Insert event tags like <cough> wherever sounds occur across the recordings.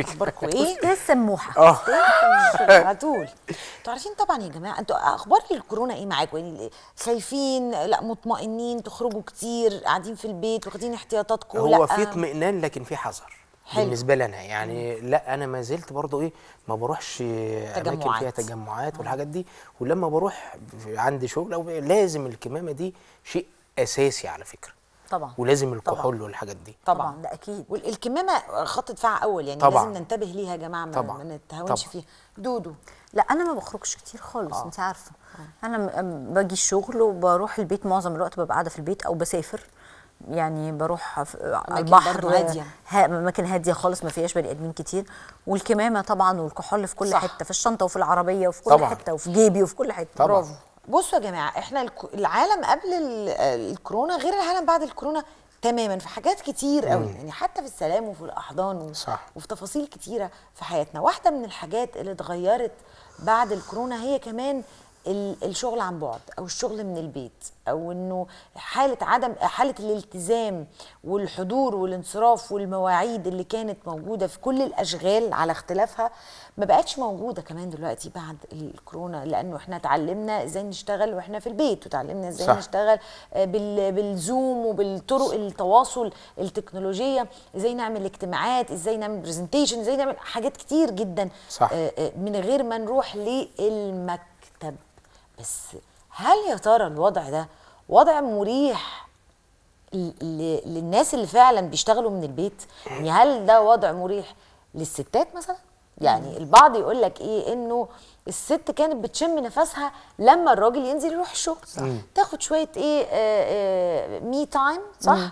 اخباركم <laughs> ايه؟ ده السموحه اه على طول انتوا عارفين طبعا يا جماعه انتوا اخبار الكورونا ايه معاكم؟ يعني خايفين لا مطمئنين تخرجوا كتير قاعدين في البيت واخدين احتياطاتكم هو في اطمئنان لكن في حذر حلو. بالنسبه لنا يعني لا انا ما زلت برضه ايه ما بروحش اماكن فيها تجمعات والحاجات دي ولما بروح عندي شغل او لازم الكمامه دي شيء اساسي على فكره طبعا ولازم الكحول والحاجات دي طبعا ده اكيد والكمامه خط دفاع اول يعني طبعا. لازم ننتبه ليها يا جماعه ما نتهاونش فيها دودو لا انا ما بخرجش كتير خالص آه. انت عارفه آه. انا باجي الشغل وبروح البيت معظم الوقت ببقى قاعده في البيت او بسافر يعني بروح على البحر هاديه اماكن هاديه خالص ما فيهاش بني ادمين كتير والكمامه طبعا والكحول في كل صح. حته في الشنطه وفي العربيه وفي كل طبعا. حته وفي جيبي وفي كل حته برافو بصوا يا جماعه احنا العالم قبل الكورونا غير العالم بعد الكورونا تماما في حاجات كتير قوي يعني حتى في السلام وفي الاحضان و... صح. وفي تفاصيل كتيره في حياتنا واحده من الحاجات اللي اتغيرت بعد الكورونا هي كمان الشغل عن بعد او الشغل من البيت او انه حاله عدم حاله الالتزام والحضور والانصراف والمواعيد اللي كانت موجوده في كل الاشغال على اختلافها ما بقتش موجوده كمان دلوقتي بعد الكورونا لانه احنا اتعلمنا ازاي نشتغل واحنا في البيت وتعلمنا ازاي نشتغل بالزوم وبالطرق التواصل التكنولوجيه ازاي نعمل اجتماعات ازاي نعمل برزنتيشن ازاي نعمل حاجات كتير جدا صح. آه، آه، من غير ما نروح للمكتب بس هل يا ترى الوضع ده وضع مريح للناس اللي فعلا بيشتغلوا من البيت يعني هل ده وضع مريح للستات مثلا يعني البعض يقول لك ايه انه الست كانت بتشم نفسها لما الراجل ينزل يروح الشغل صح. تاخد شويه ايه مي تايم صح مم.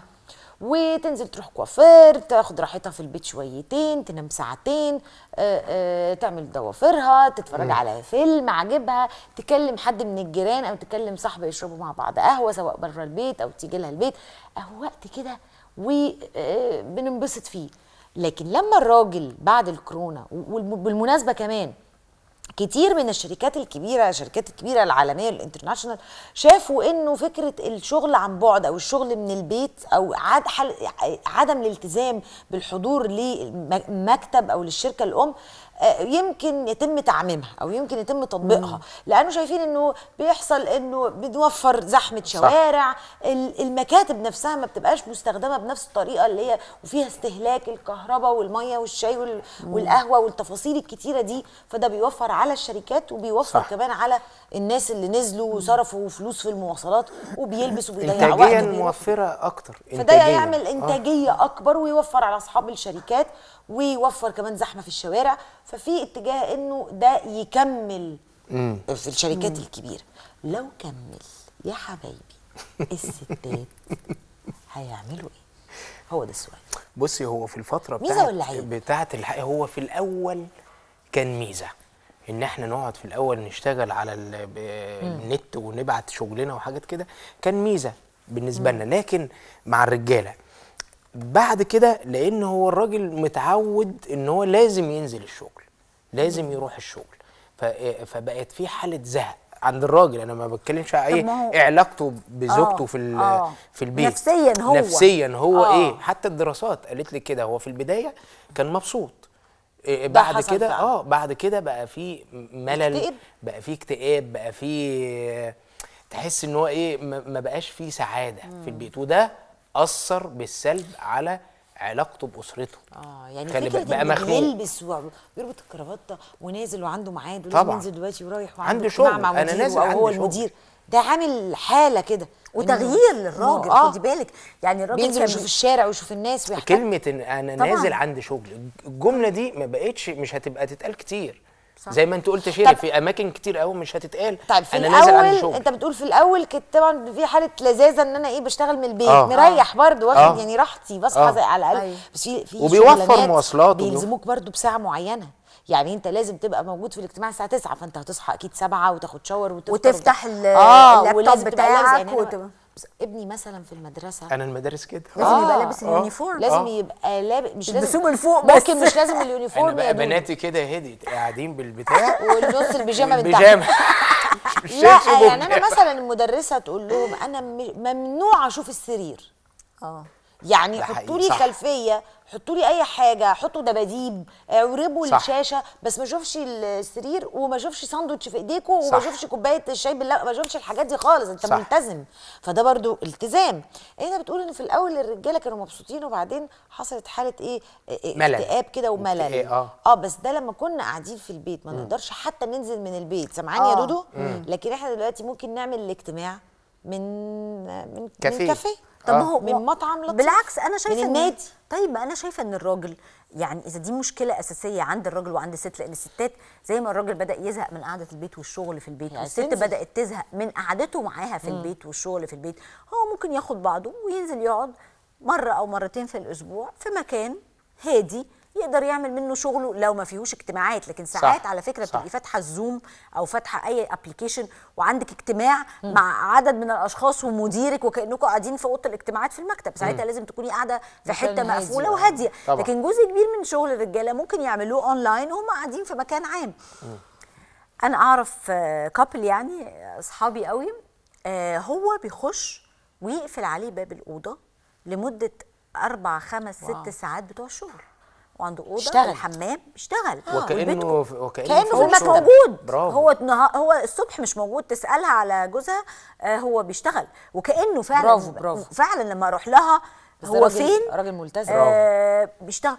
وتنزل تروح كوافير تاخد راحتها في البيت شويتين تنام ساعتين آه، آه، تعمل ضوافرها تتفرج على فيلم عاجبها تكلم حد من الجيران او تكلم صاحبه يشربوا مع بعض قهوه سواء بره البيت او تيجي لها البيت اهو وقت كده وبننبسط آه، فيه لكن لما الراجل بعد الكورونا وبالمناسبه كمان كتير من الشركات الكبيره الشركات الكبيره العالميه الانترناشونال شافوا انه فكره الشغل عن بعد او الشغل من البيت او عاد حل عدم الالتزام بالحضور لمكتب او للشركه الام آه، يمكن يتم تعميمها او يمكن يتم تطبيقها لانه شايفين انه بيحصل انه بنوفر زحمه شوارع صح. المكاتب نفسها ما بتبقاش مستخدمه بنفس الطريقه اللي هي وفيها استهلاك الكهرباء والميه والشاي والقهوه والتفاصيل الكتيره دي فده بيوفر على الشركات وبيوفر صح. كمان على الناس اللي نزلوا وصرفوا فلوس في المواصلات وبيلبس وبيضيع وقت انتاجيا موفره اكتر فده يعمل آه. انتاجيه آه. اكبر ويوفر على اصحاب الشركات ويوفر كمان زحمه في الشوارع ففي اتجاه انه ده يكمل مم. في الشركات مم. الكبيره لو كمل يا حبايبي الستات هيعملوا ايه هو ده السؤال بصي هو في الفتره بتاعت ميزه ولا عيب بتاعت هو في الاول كان ميزه ان احنا نقعد في الاول نشتغل على النت ونبعت شغلنا وحاجات كده كان ميزه بالنسبه لنا لكن مع الرجاله بعد كده لان هو الراجل متعود ان هو لازم ينزل الشغل لازم يروح الشغل آه، فبقت في حاله زهق عند الراجل انا ما بتكلمش على ايه هو... علاقته بزوجته آه في آه في البيت نفسيا هو نفسيا هو آه ايه حتى الدراسات قالت لي كده هو في البدايه كان مبسوط إيه، إيه، بعد كده اه بعد كده بقى في ملل بقى في اكتئاب بقى في تحس ان هو ايه ما بقاش في سعاده مم. في البيت وده اثر بالسلب على علاقته باسرته اه يعني كان فكره بقى مخنوق يلبس ويربط الكرافته ونازل وعنده ميعاد طبعا وينزل دلوقتي ورايح وعنده شغل مع انا نازل عندي شغل. المدير ده عامل حاله كده وتغيير للراجل آه. خدي بالك يعني الراجل بينزل يشوف الشارع ويشوف الناس ويحكي كلمه إن انا طبعًا. نازل عندي شغل الجمله دي ما بقتش مش هتبقى تتقال كتير صح. زي ما انت قلت شيري في اماكن كتير قوي مش هتتقال طيب في انا الأول نازل عندي شغل انت بتقول في الاول كنت طبعا في حاله لذاذه ان انا ايه بشتغل من البيت آه. مريح آه. برضه واخد آه. يعني راحتي بصحى آه. على الاقل أيوه. بس في في وبيوفر مواصلات بيلزموك برضه بساعه معينه يعني انت لازم تبقى موجود في الاجتماع الساعه 9 فانت هتصحى اكيد 7 وتاخد شاور وتفتح آه، اللابتوب آه بتاعك يعني ابني مثلا في المدرسه انا المدارس كده لازم آه يبقى لابس آه. اليونيفورم لازم آه يبقى لابس مش لازم من فوق بس ممكن مش لازم اليونيفورم انا بقى بناتي كده يا هدي قاعدين بالبتاع <laughs> والنص البيجامه بتاعتي البيجامه <laughs> لا يعني انا مثلا المدرسه تقول لهم انا ممنوع اشوف السرير اه يعني حطوا لي خلفيه حطوا لي اي حاجه حطوا دباديب آه، اعربوا الشاشه بس ما اشوفش السرير وما اشوفش ساندوتش في ايديكم وما اشوفش كوبايه الشاي بالله ما اشوفش الحاجات دي خالص انت صح. ملتزم فده برضو التزام انت إيه بتقول ان في الاول الرجاله كانوا مبسوطين وبعدين حصلت حاله ايه, إيه ملل اكتئاب كده وملل إيه آه. اه بس ده لما كنا قاعدين في البيت ما نقدرش حتى ننزل من البيت سامعاني آه. يا دودو مم. لكن احنا دلوقتي ممكن نعمل الاجتماع من من كافيه من كافيه آه. طب هو من مطعم لطيف بالعكس انا شايفه من النادي طيب ما انا شايفه ان الراجل يعني اذا دي مشكله اساسيه عند الراجل وعند الست لان الستات زي ما الراجل بدا يزهق من قعده البيت والشغل في البيت والست بدات تزهق من قعدته معاها في م. البيت والشغل في البيت هو ممكن ياخد بعضه وينزل يقعد مره او مرتين في الاسبوع في مكان هادي يقدر يعمل منه شغله لو ما فيهوش اجتماعات لكن ساعات صح. على فكره بتبقي فاتحه الزوم او فاتحه اي ابلكيشن وعندك اجتماع مم. مع عدد من الاشخاص ومديرك وكانكم قاعدين في اوضه الاجتماعات في المكتب ساعتها مم. لازم تكوني قاعده في حته مقفوله وهاديه آه، لكن جزء كبير من شغل الرجاله ممكن يعملوه اونلاين وهم قاعدين في مكان عام مم. انا اعرف كابل آه، يعني اصحابي قوي آه، هو بيخش ويقفل عليه باب الاوضه لمده اربع خمس ست ساعات بتوع الشغل وعنده اوضه اشتغل الحمام اشتغل آه. وكانه وكانه, في المكتب موجود برافو. هو هو الصبح مش موجود تسالها على جوزها آه هو بيشتغل وكانه فعلا برافو برافو. فعلا لما اروح لها هو راجل فين راجل ملتزم آه بيشتغل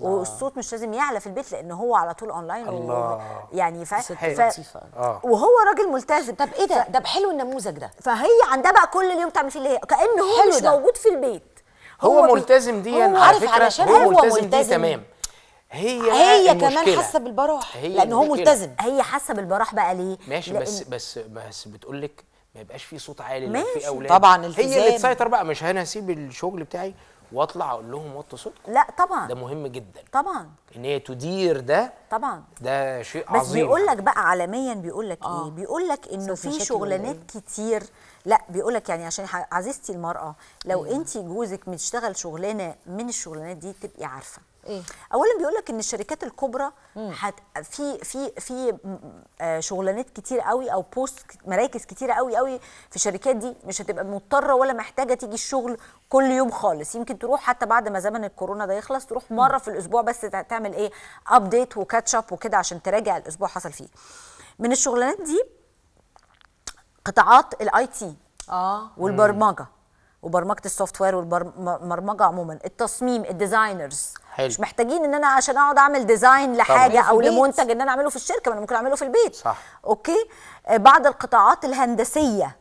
والصوت مش لازم يعلى في البيت لان هو على طول اونلاين الله يعني ف... ف... آه. وهو راجل ملتزم طب ايه ده ف... ده حلو النموذج ده فهي عندها بقى كل اليوم تعمل فيه اللي هي كانه هو مش ده. موجود في البيت هو, هو ملتزم دي هو على فكره علشان هو ملتزم, ملتزم دي تمام هي هي كمان حاسه بالبراح لان هو ملتزم هي حاسه بالبراح بقى ليه ماشي بس بس بس بتقول لك ما يبقاش في صوت عالي في اولاد طبعا التزام هي اللي تسيطر بقى مش هنسيب هسيب الشغل بتاعي واطلع اقول لهم وطوا صوتكم لا طبعا ده مهم جدا طبعا ان هي تدير ده طبعا ده شيء بس عظيم بس بيقول لك بقى عالميا بيقول لك إيه؟ آه. ايه بيقول لك انه في شغلانات كتير لا بيقول لك يعني عشان عزيزتي المراه لو إيه. انت جوزك بتشتغل شغلانه من الشغلانات دي تبقي عارفه ايه اولا بيقول لك ان الشركات الكبرى هت في في في آه، شغلانات كتير قوي او بوست مراكز كتير قوي قوي في الشركات دي مش هتبقى مضطره ولا محتاجه تيجي الشغل كل يوم خالص يمكن تروح حتى بعد ما زمن الكورونا ده يخلص تروح مره م. في الاسبوع بس تعمل ايه ابديت وكاتش اب وكده عشان تراجع الاسبوع حصل فيه من الشغلانات دي قطاعات الاي تي اه والبرمجه م. وبرمجه السوفت وير والبرمجه عموما التصميم الديزاينرز حلو. مش محتاجين ان انا عشان اقعد اعمل ديزاين لحاجه او لمنتج ان انا اعمله في الشركه ما انا ممكن اعمله في البيت صح اوكي آه، بعد القطاعات الهندسيه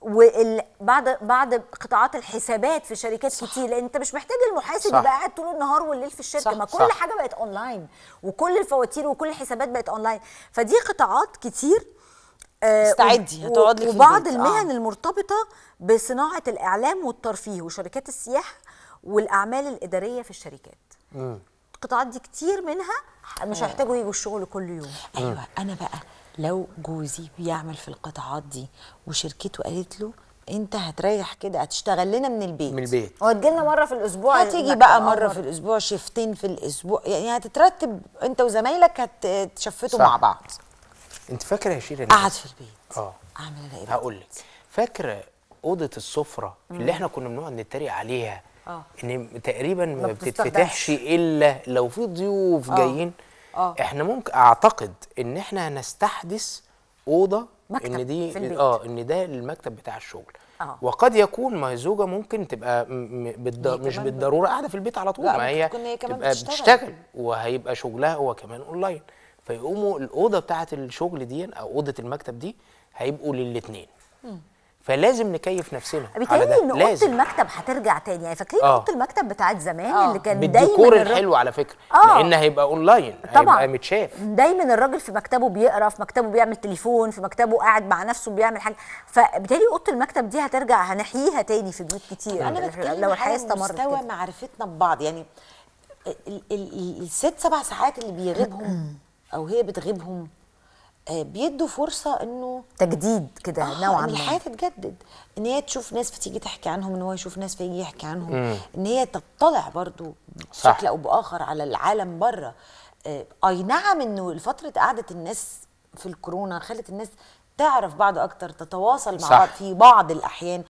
وبعد بعد بعد قطاعات الحسابات في شركات صح. كتير لان انت مش محتاج المحاسب يبقى قاعد طول النهار والليل في الشركه صح. ما كل صح. حاجه بقت اونلاين وكل الفواتير وكل الحسابات بقت اونلاين فدي قطاعات كتير استعدي آه، هتقعد لك وبعض في آه. المهن آه. المرتبطه بصناعه الاعلام والترفيه وشركات السياحه والاعمال الاداريه في الشركات امم القطاعات دي كتير منها مش آه. هيحتاجوا يجوا الشغل كل يوم ايوه انا بقى لو جوزي بيعمل في القطاعات دي وشركته قالت له انت هتريح كده هتشتغل لنا من البيت من البيت وهتجي لنا مره في الاسبوع هتيجي بقى مره أمر. في الاسبوع شيفتين في الاسبوع يعني هتترتب انت وزمايلك هتشفتوا مع بعض انت فاكره يا شيرين قعد في البيت اه اعمل ايه هقول لك فاكره اوضه السفره اللي احنا كنا بنقعد نتريق عليها اه ان تقريبا ما, بتتفتحش الا لو في ضيوف أوه. جايين اه احنا ممكن اعتقد ان احنا هنستحدث اوضه مكتب ان دي في البيت. اه ان ده المكتب بتاع الشغل آه. وقد يكون ما هي زوجه ممكن تبقى بالد... مش بالضروره قاعده في البيت على طول ما هي تبقى بتشتغل وهيبقى شغلها هو كمان اونلاين فيقوموا الاوضه بتاعه الشغل دي او اوضه المكتب دي هيبقوا للاثنين فلازم نكيف نفسنا على ده ان اوضه المكتب هترجع تاني يعني فاكرين آه. اوضه آه. المكتب بتاعت زمان آه. اللي كان دايما الديكور الحلو على فكره آه. لان هيبقى اونلاين طبعا هيبقى متشاف دايما الراجل في مكتبه بيقرا في مكتبه بيعمل تليفون في مكتبه قاعد مع نفسه بيعمل حاجه فبالتالي اوضه المكتب دي هترجع هنحييها تاني في بيوت كتير انا يعني بتكلم لو الحياه استمرت مستوى معرفتنا ببعض يعني الست سبع ساعات اللي بيغيبهم <clears throat> او هي بتغيبهم آه، بيدوا فرصه انه تجديد كده آه نوعا ما الحياه تتجدد ان هي تشوف ناس فتيجي تحكي عنهم ان هو يشوف ناس فيجي يحكي عنهم مم. ان هي تطلع برضو بشكل او باخر على العالم بره آه اي نعم انه فتره قعده الناس في الكورونا خلت الناس تعرف بعض اكتر تتواصل مع صح. بعض في بعض الاحيان